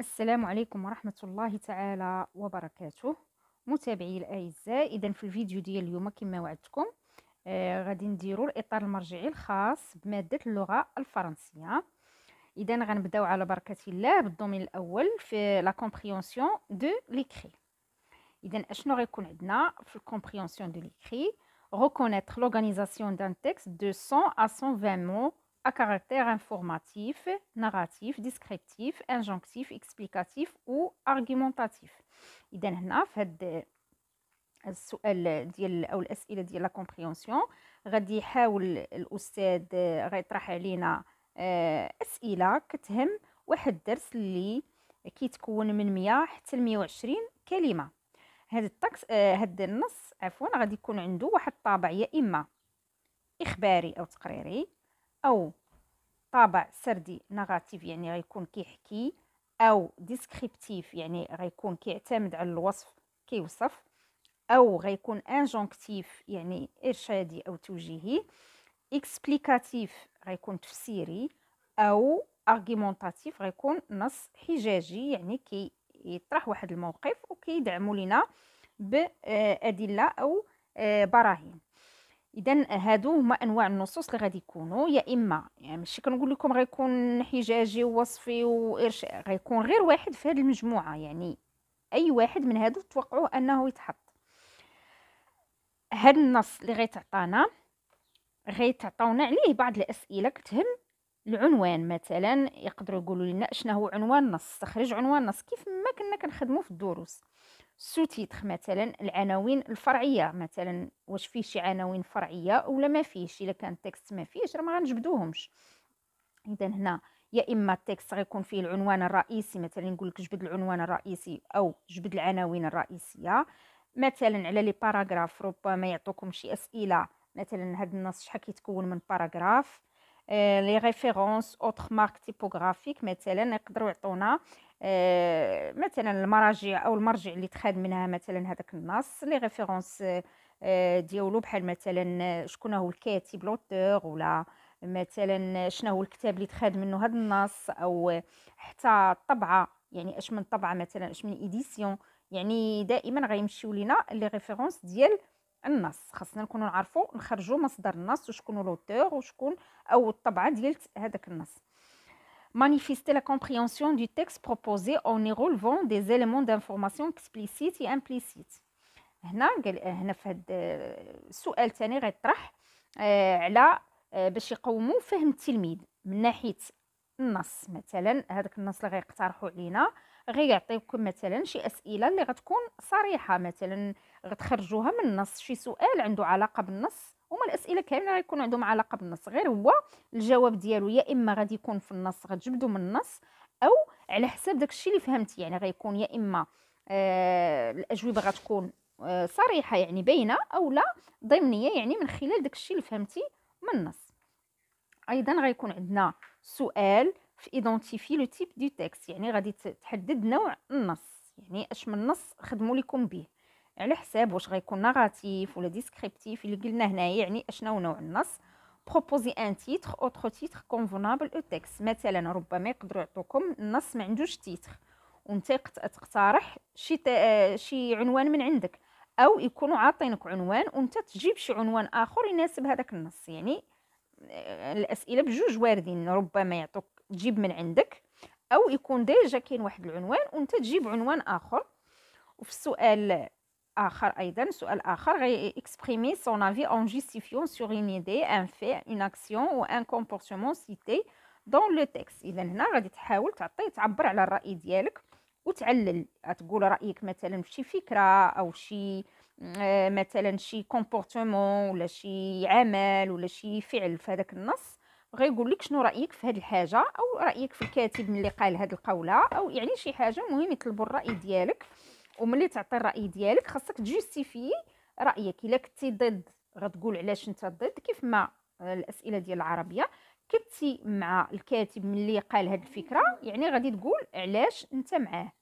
السلام عليكم ورحمة الله تعالى وبركاته متابعي الأعزاء إذا في الفيديو ديال اليوم كما وعدتكم آه غادي نديرو الإطار المرجعي الخاص بمادة اللغة الفرنسية إذا غنبداو على بركة الله بالدومين الأول في لا كومبريونسيون دو ليكخي إذا أشنو غيكون عندنا في الكومبريونسيون دو ليكخي ريكونيتر لوغانيزاسيون دان تيكست دو 100 à 120 مو à caractère informatif, narratif, descriptif, injonctif, explicatif ou argumentatif اذا هنا في هاد السؤال ديال او الاسئله ديال لا كومبريونسيون غادي يحاول الاستاذ آه، غيطرح علينا آه، اسئله كتهم واحد الدرس اللي كيتكون من 100 حتى ل 120 كلمه هذا الطقس هذا آه، النص عفوا غادي يكون عنده واحد الطابع يا اما اخباري او تقريري أو طابع سردي نغاتيف يعني غيكون كيحكي أو ديسكريبتيف يعني غيكون كيعتمد على الوصف كيوصف أو غيكون انجونكتيف يعني إرشادي أو توجيهي إكسبليكاتيف غيكون تفسيري أو ارغيمونطاتيف غيكون نص حجاجي يعني كي يطرح واحد الموقف وكيدعموا لنا بأدلة أو آه، براهين اذا هادو هما انواع النصوص اللي غادي يكونوا يا اما يعني ماشي كنقول لكم غيكون حجاجي ووصفي وارشاء غيكون غير واحد في هذه المجموعه يعني اي واحد من هادو توقعوه انه يتحط هاد النص اللي غيتعطانا غيتعطاونا عليه بعض الاسئله كتهم العنوان مثلا يقدروا يقولوا لنا شنو هو عنوان النص تخرج عنوان النص كيف ما كنا كنخدموا في الدروس سو مثلا العناوين الفرعيه مثلا واش فيه شي عناوين فرعيه ولا ما فيهش الا كان تكست ما فيهش راه ما غنجبدوهمش اذا هنا يا اما التكست غيكون فيه العنوان الرئيسي مثلا نقول لك جبد العنوان الرئيسي او جبد العناوين الرئيسيه مثلا على لي باراغراف ربما يعطوكم شي اسئله مثلا هاد النص شحال كيتكون من باراغراف آه، لي ريفيرونس اوتر مارك تيبوغرافيك مثلا يقدروا يعطونا آه، مثلا المراجع او المرجع اللي تخاد منها مثلا هذاك النص لي ريفيرونس آه، ديالو بحال مثلا شكون هو الكاتب لوتور ولا مثلا شنو هو الكتاب اللي تخاد منه هذا النص او حتى الطبعه يعني اش من طبعه مثلا اش من ايديسيون يعني دائما غيمشيو لينا لي ريفيرونس ديال النص خاصنا نكونوا نعرفوا نخرجوا مصدر النص وشكون لوتور وشكون او الطبعه ديال هذاك النص manifester la compréhension du texte proposé en y relevant des éléments d'information explicites et implicites هنا قال هنا في هذا السؤال الثاني غيطرح آه، على آه، باش يقوموا فهم التلميذ من ناحيه النص مثلا هذاك النص اللي غيقترحوا علينا غيعطيكم مثلا شي اسئله اللي غتكون صريحه مثلا غتخرجوها من النص شي سؤال عنده علاقه بالنص هما الاسئله كامله غيكون عندهم علاقه بالنص غير هو الجواب ديالو يا اما غادي يكون في النص غتجبدو من النص او على حساب داكشي اللي فهمتي يعني غيكون يا اما آه الاجوبه غتكون آه صريحه يعني باينه او لا ضمنيه يعني من خلال داكشي اللي فهمتي من النص ايضا غيكون عندنا سؤال في ايدونتيفي لو تيب دو تيكست يعني غادي تحدد نوع النص يعني اش من نص خدموا لكم به على حساب واش غيكون ناراتيف ولا ديسكريبتيف اللي قلنا هنايا يعني اشنو نوع النص بروبوزي ان تيتر اوتر تيتر كونفونابل او تيكست مثلا ربما يقدروا يعطوكم النص ما عندوش تيتر وانت تقترح شي تا... شي عنوان من عندك او يكونوا عاطينك عنوان وانت تجيب شي عنوان اخر يناسب هذاك النص يعني آه، الاسئله بجوج واردين ربما يعطوك تجيب من عندك او يكون ديجا كاين واحد العنوان وانت تجيب عنوان اخر وفي السؤال آخر أيضا سؤال آخر غي اكسبريمي سون افي اون جيستيفيون سور اون ايدي ان في une اكسيون او ان comportement سيتي دون لو تيكست إذا هنا غادي تحاول تعطي تعبر على الرأي ديالك وتعلل تقول رأيك مثلا في شي فكرة أو شي آه، مثلا شي كومبورتمون ولا شي عمل ولا شي فعل في هذاك النص غيقول لك شنو رايك في هذه الحاجه او رايك في الكاتب ملي قال هذه القوله او يعني شي حاجه مهم يطلبوا الراي ديالك وملي تعطي الراي ديالك خاصك تجوستيفي رايك الا كنتي ضد غتقول علاش انت ضد كيف ما الاسئله ديال العربيه كنتي مع الكاتب ملي قال هاد الفكره يعني غادي تقول علاش انت معاه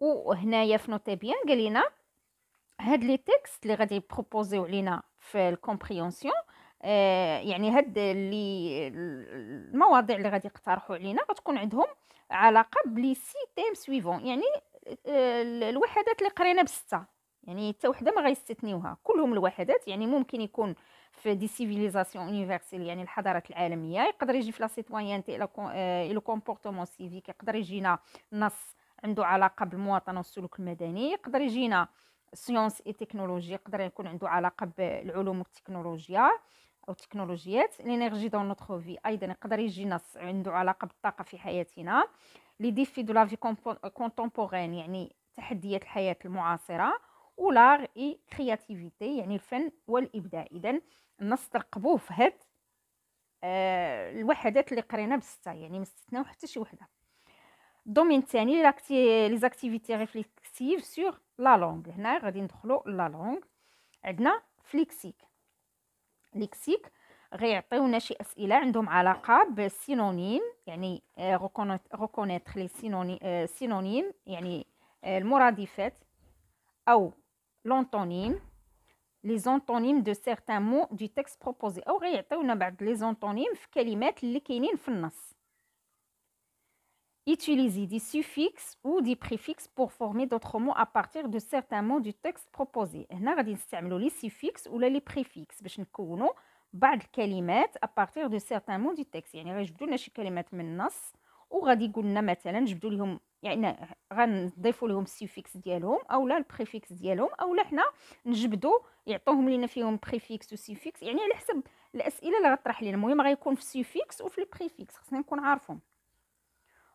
وهنايا في نوتي بيان قال لنا هاد لي تيكست اللي غادي بروبوزيو علينا في الكومبريونسيون آه يعني هاد اللي المواضيع اللي غادي يقترحوا علينا غتكون عندهم علاقه بلي سيتيم سويفون يعني الوحدات اللي قرينا بسته يعني حتى وحده ما غيستثنيوها كلهم الوحدات يعني ممكن يكون في دي سيفيليزاسيون اونيفرسيل يعني الحضارات العالميه يقدر يجي في لا سيتويانتي لو آه، كومبورتمون سيفيك يقدر يجينا نص عنده علاقه بالمواطنه والسلوك المدني يقدر يجينا سيونس اي تكنولوجي يقدر يكون عنده علاقه بالعلوم والتكنولوجيا او التكنولوجيات لينيرجي دون نوتخ في ايضا يقدر يجينا عنده علاقه بالطاقه في حياتنا لي ديفي دو لافي كونتومبورين يعني تحديات الحياة المعاصرة ولار اي كرياتيفيتي يعني الفن والابداع اذا النص ترقبوه في هاد آه، الوحدات اللي قرينا بسته يعني ما استثناو حتى شي وحده الدومين الثاني لي زاكتيفيتي ريفليكسيف سور لا لونغ هنا غادي ندخلو لا لونغ عندنا فليكسيك ليكسيك غيعطيونا شي اسئله عندهم علاقه بالسينونيم يعني ريكونيت لي سينونيم يعني المرادفات آه، او لونتونيم لي زونتونيم دو سيغتان مو دي تكست بروبوزي او غيعطيونا بعض لي زونتونيم في كلمات اللي كاينين في النص utiliser des suffixes ou des préfixes pour former d'autres mots à partir de certains mots du texte proposé. هنا غادي نستعملوا لي سيفيكس ولا لي بريفيكس باش نكونوا بعض الكلمات ابارتيغ دو سيرتان مون دي تيكست يعني غيجبدوا لنا شي كلمات من النص وغادي يقول لنا مثلا جبدوا لهم يعني غنضيفوا لهم السيفيكس ديالهم اولا البريفيكس ديالهم اولا حنا نجبدوا يعطوهم لينا فيهم بريفيكس وسيفيكس يعني على حسب الاسئله اللي غطرح لينا المهم غيكون في السيفيكس وفي البريفيكس خصنا نكون عارفهم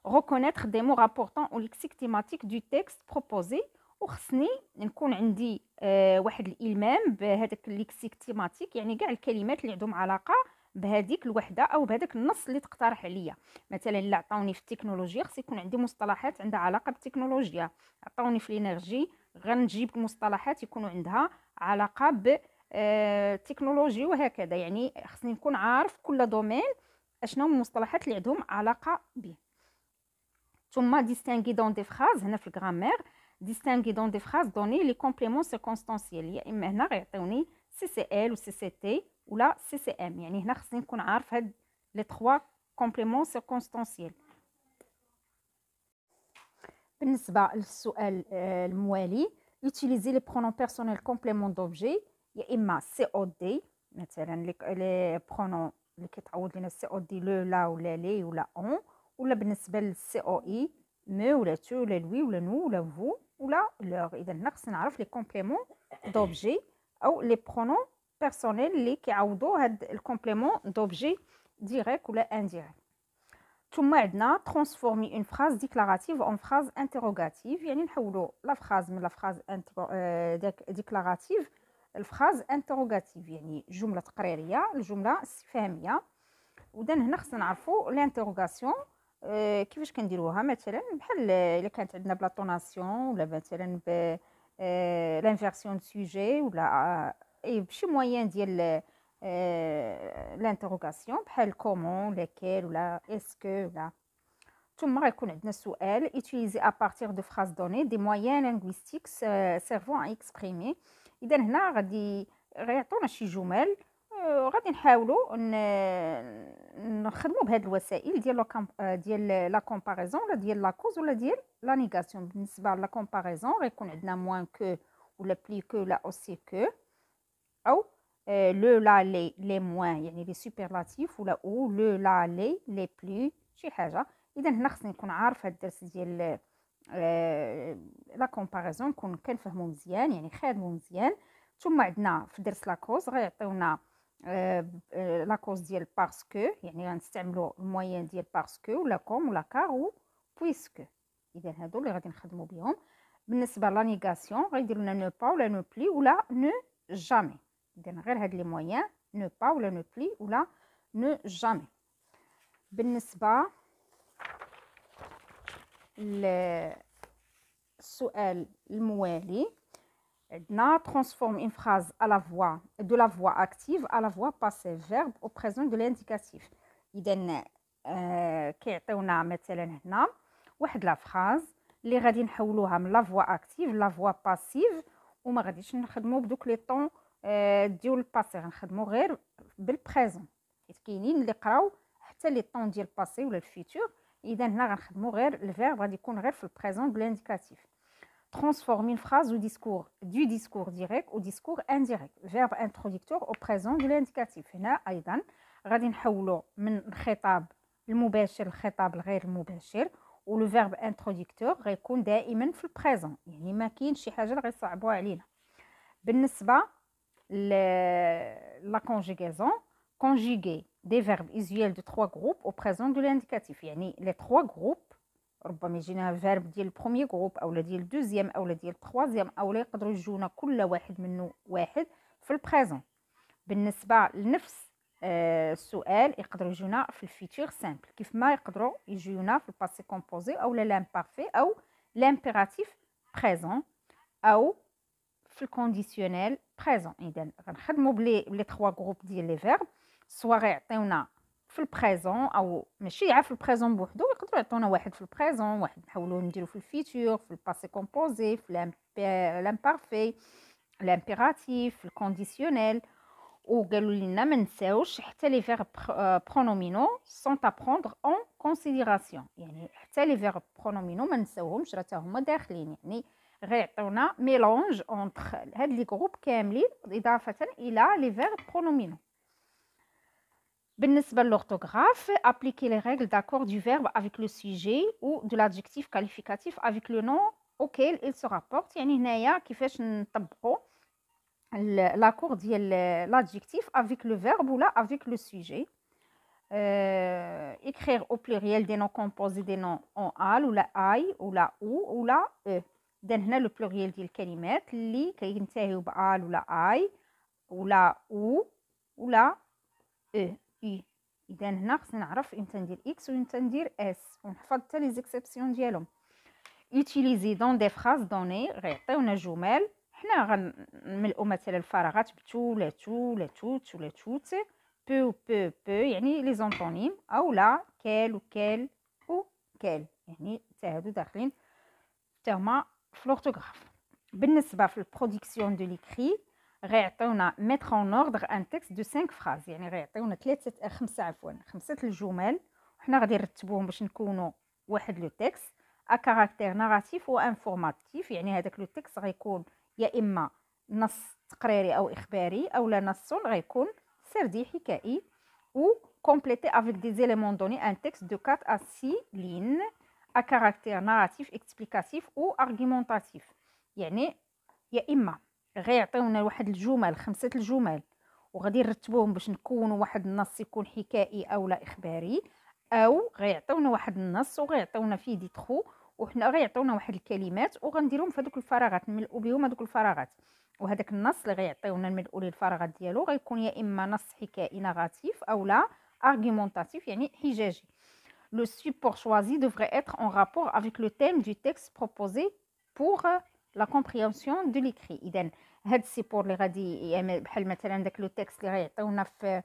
reconnaître des mots rapportant au lexique thématique du texte proposé وخصني نكون عندي آه، واحد الالمام بهذاك الليكسيك تيماتيك يعني كاع الكلمات اللي عندهم علاقه بهذيك الوحده او بهذاك النص اللي تقترح عليا مثلا الا عطاوني في التكنولوجيا خص يكون عندي مصطلحات عندها علاقه بالتكنولوجيا عطاوني في الانرجي غنجيب مصطلحات يكونوا عندها علاقه ب التكنولوجي آه، وهكذا يعني خصني نكون عارف كل دومين اشنو المصطلحات اللي عندهم علاقه به ثم ديستينغي دون دي فراز هنا في الغرامير Distinguer dans des phrases données les compléments circonstanciels. Il y a une CCL ou CCT ou la CCM. Il y a une image qui a les trois compléments circonstanciels. Utiliser les pronoms personnels complément d'objet. Il y a une COD. Les pronoms qui ont dit COD, le, la ou le, ou la on. Ou la image COI. Me ou le tu, ou le lui ou le nous ou le vous. ولا لوغ اذا هنا خصنا نعرف لي كومبليمون دوبجي او لي برونون بيرسونيل لي كيعوضوا هاد الكومبليمون دوبجي ديريكت ولا انديريكت ثم عندنا ترانسفورمي اون فراز ديكلاراتيف اون فراز انتروغاتيف يعني نحولوا لا فراز من لا فراز ديكلاراتيف الفراز انتروغاتيف يعني جمله تقريريه الجمله استفهاميه ودان هنا خصنا نعرفوا لانتيروغاسيون Qu'vous considérez que exemple les questions de platonisation, la l'inversion de sujet, ou et puis les moyens d'aller l'interrogation, comment, lequel, est-ce que, Tout le monde connaît de sou elle. Utilisez à partir de phrases données des moyens linguistiques euh، servant à exprimer. Idemnard dit rétorne chez Jumel. غادي نحاولوا نخدموا بهاد الوسائل ديال لكم... آه، ديال لا كومباريزون ولا ديال لا كوز ولا ديال لا نيغاسيون بالنسبه لا كومباريزون غيكون عندنا موان كو ولا بلي كو لا اوسي كو او لو لا لي لي موان يعني لي سوبرلاتيف ولا او لو لا لي لي بلي شي حاجه اذا هنا خصني نكون عارف هذا الدرس ديال لا آه، كومباريزون نكون كنفهمو مزيان يعني خادمو مزيان ثم عندنا في درس لاكوز غيعطيونا Euh, euh, يعني لاكوز ديال باسكو يعني غنستعملو المويان ديال باسكو ولا كوم ولا كار و بويسكو اذا هادو اللي غادي نخدموا بهم بالنسبه لا نيغاسيون غيدير لنا نو با ولا نو بلي ولا نو جامي اذا غير هاد لي مويان نو با ولا نو بلي ولا نو جامي بالنسبه السؤال الموالي عندنا transforme une phrase à la voix de la voix active à la voix passive verbe au présent de l'indicatif اذا آه كيعطيونا مثلا هنا واحد لا فراز اللي غادي نحولوها من لا فوا اكتيف لا فوا باسيف وما غاديش نخدمو بدوك لي طون آه ديال الباسي غنخدمو غير بالبريزون حيت كاينين اللي قراو حتى لي طون ديال الباسي ولا الفيتور اذا هنا غنخدمو غير الفيرب غادي يكون غير في البريزون بلانديكاتيف transforme une phrase ou discours, du discours direct au discours indirect. Verbe introducteur au présent de l'indicatif. هنا ايضا غادي نحولو من الخطاب المباشر للخطاب الغير مباشر لو فيرب انتروديكتور غيكون دائما في البريزون يعني ما كاينش شي حاجه اللي غيصعبوها علينا بالنسبه لا كونجيغيزون كونجيغي دي فيرب usuels دو 3 groupes au présent de l'indicatif يعني les 3 groupes ربما يجينا فيرب ديال بخومي جروب اولا ديال دوزيام اولا ديال تخوازيام اولا يقدروا يجونا كل واحد منه واحد في البخيزون بالنسبه لنفس آه، السؤال يقدروا يجونا في الفيتير سامبل كيف ما يقدروا يجونا في الباسي كومبوزي اولا لامبارفي او لامبيراتيف بخيزون او في الكونديسيونيل بخيزون اذا غنخدمو بلي بلي تخوا جروب ديال لي فيرب سوا غيعطيونا في البريزون او ماشي عا في البريزون بوحدو يقدروا يعطونا واحد في البريزون واحد نحاولوا نديرو في الفيتور في الباسي كومبوزي في لامبارفي لامبيراتيف في الكونديسيونيل وقالوا لنا ما نساوش حتى لي فيرب برونومينو سون تابروندر اون كونسيديراسيون يعني حتى لي فيرب برونومينو ما نساوهمش راه حتى هما داخلين يعني غيعطيونا يعطيونا ميلونج اونتر هاد لي جروب كاملين اضافه الى لي فيرب برونومينو بالنسبة l'orthographe, appliquer les règles d'accord du verbe avec le sujet ou de l'adjectif qualificatif avec le nom auquel il se rapporte. يعني هنايا كيفاش نطبقوا l'accord ديال l'adjectif avec le verbe ou là avec le sujet. Euh, écrire au pluriel des noms composés des noms en al ou la I ou la ou ou la e. pluriel هنا لو بلوريال ديال الكلمات اللي la بال ou la ولا ou la e اي اذا هنا خصني نعرف امتى ندير اكس وامتى ندير اس ونحفظ حتى لي زيكسيبسيون ديالهم يوتيليزي دون دي فراز دوني غيعطيونا جمل حنا غنملؤوا مثلا الفراغات بتو ولا تو ولا توت ولا توت بو بو بو يعني لي زونتونيم او لا كال وكال وكال يعني حتى هادو داخلين حتى هما في بالنسبه في البرودكسيون دو ليكري غيعطيونا ميتر اون اوردر ان تيكست دو 5 فراز يعني غيعطيونا ثلاثه آه، خمسه عفوا خمسه الجمل وحنا غادي نرتبوهم باش نكونوا واحد لو تيكست ا كاركتير ناراتيف و انفورماتيف يعني هذاك لو تيكست غيكون يا اما نص تقريري او اخباري اولا نص غيكون سردي حكائي و كومبليتي افيك دي زيليمون دوني ان تيكست دو 4 ا 6 لين ا caractère ناراتيف اكسبليكاتيف ou ارغومونتاتيف يعني يا إما غيعطيونا واحد الجمل خمسه الجمل وغادي نرتبوهم باش نكونوا واحد النص يكون حكائي او لا اخباري او غيعطيونا واحد النص وغيعطيونا فيه دي تخو وحنا غيعطيونا واحد الكلمات وغنديرهم في هذوك الفراغات نملؤوا بهم هذوك الفراغات وهذاك النص اللي غيعطيونا نملؤوا ليه الفراغات ديالو غيكون يا اما نص حكائي نغاتيف لا argumentatif يعني حجاجي لو سوبور شوازي دوفري اتر اون رابور افيك لو تيم دو تيكست بروبوزي بور لا كومبريونسيون دو ليكري اذا هاد السيبور اللي غادي يعني بحال مثلا داك لو تيكست اللي غيعطيونا في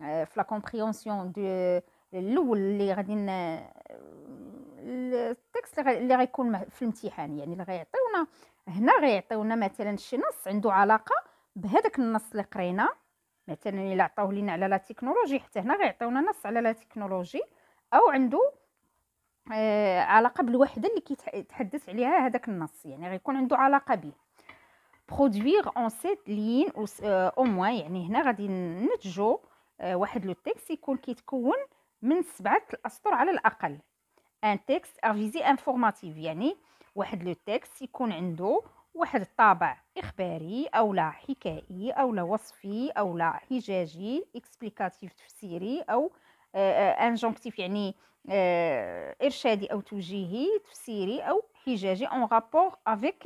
في لا كومبريونسيون دو الاول اللي غادي التكست اللي غيكون في الامتحان يعني اللي غيعطيونا هنا غيعطيونا مثلا شي نص عنده علاقه بهذاك النص اللي قرينا مثلا الا عطاوه لينا على لا تكنولوجي حتى هنا غيعطيونا نص على لا تكنولوجي او عنده آه، علاقه بالوحده اللي كيتحدث عليها هذاك النص يعني غيكون عنده علاقه به برودوير اون سيت لين او موان يعني هنا غادي نتجو آه، واحد لو تيكست يكون كيتكون من سبعه الاسطر على الاقل ان تيكست افيزي انفورماتيف يعني واحد لو تيكست يكون عنده واحد الطابع اخباري او لا حكائي او لا وصفي او لا حجاجي اكسبليكاتيف تفسيري او انجونكتيف آه، يعني آه، ارشادي او توجيهي تفسيري او حجاجي اون رابور افيك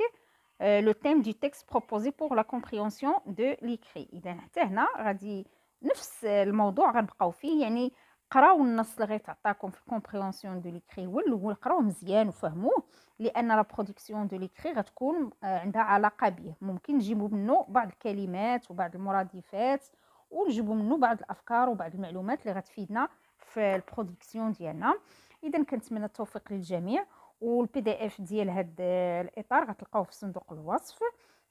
لو تيم دي تيكست بروبوزي بور لا كومبريونسيون دو ليكري اذا حتى هنا غادي نفس الموضوع غنبقاو فيه يعني قراو النص اللي غيتعطاكم في كومبريونسيون دو ليكري هو الاول قراوه مزيان وفهموه لان لا برودكسيون دو ليكري غتكون آه، عندها علاقه به ممكن نجيبو منه بعض الكلمات وبعض المرادفات ونجيبو منه بعض الافكار وبعض المعلومات اللي غتفيدنا في البرودكسيون ديالنا اذا كنتمنى التوفيق للجميع والبي دي اف ديال هاد الاطار غتلقاوه في صندوق الوصف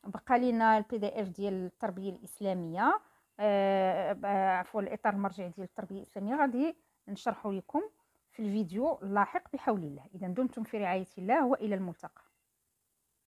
بقى لينا البي دي اف ديال التربيه الاسلاميه آه، آه، عفوا الاطار المرجعي ديال التربيه الاسلاميه غادي نشرحه لكم في الفيديو اللاحق بحول الله اذا دمتم في رعايه الله والى الملتقى